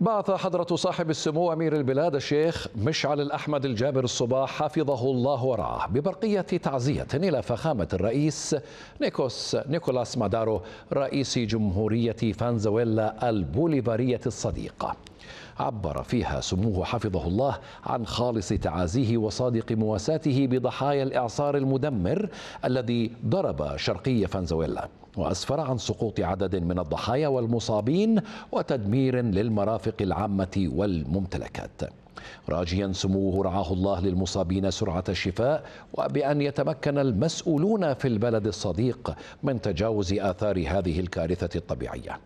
بعث حضرة صاحب السمو أمير البلاد الشيخ مشعل الأحمد الجابر الصباح حفظه الله ورعاه ببرقية تعزية إلى فخامة الرئيس نيكوس نيكولاس مادارو رئيس جمهورية فنزويلا البوليفارية الصديقة عبر فيها سموه حفظه الله عن خالص تعازيه وصادق مواساته بضحايا الإعصار المدمر الذي ضرب شرقي فنزويلا وأسفر عن سقوط عدد من الضحايا والمصابين وتدمير للمرافق العامة والممتلكات راجيا سموه رعاه الله للمصابين سرعة الشفاء وبأن يتمكن المسؤولون في البلد الصديق من تجاوز آثار هذه الكارثة الطبيعية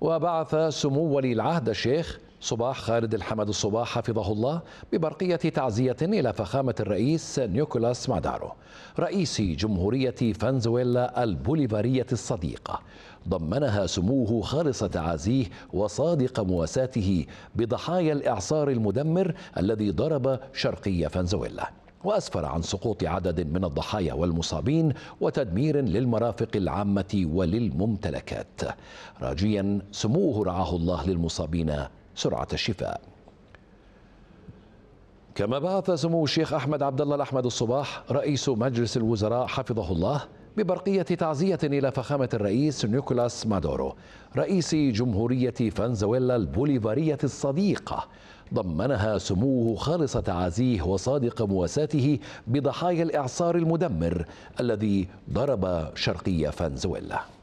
وبعث سمو ولي العهد الشيخ صباح خالد الحمد الصباح حفظه الله ببرقية تعزية إلى فخامة الرئيس نيكولاس مادارو رئيس جمهورية فنزويلا البوليفارية الصديقة ضمنها سموه خالص تعازيه وصادق مواساته بضحايا الإعصار المدمر الذي ضرب شرقي فنزويلا واسفر عن سقوط عدد من الضحايا والمصابين وتدمير للمرافق العامه وللممتلكات راجيا سموه رعاه الله للمصابين سرعة الشفاء كما بعث سمو الشيخ أحمد عبد الله الأحمد الصباح رئيس مجلس الوزراء حفظه الله ببرقية تعزية إلى فخامة الرئيس نيكولاس مادورو رئيس جمهورية فنزويلا البوليفارية الصديقة ضمنها سموه خالص تعازيه وصادق مواساته بضحايا الإعصار المدمر الذي ضرب شرقي فنزويلا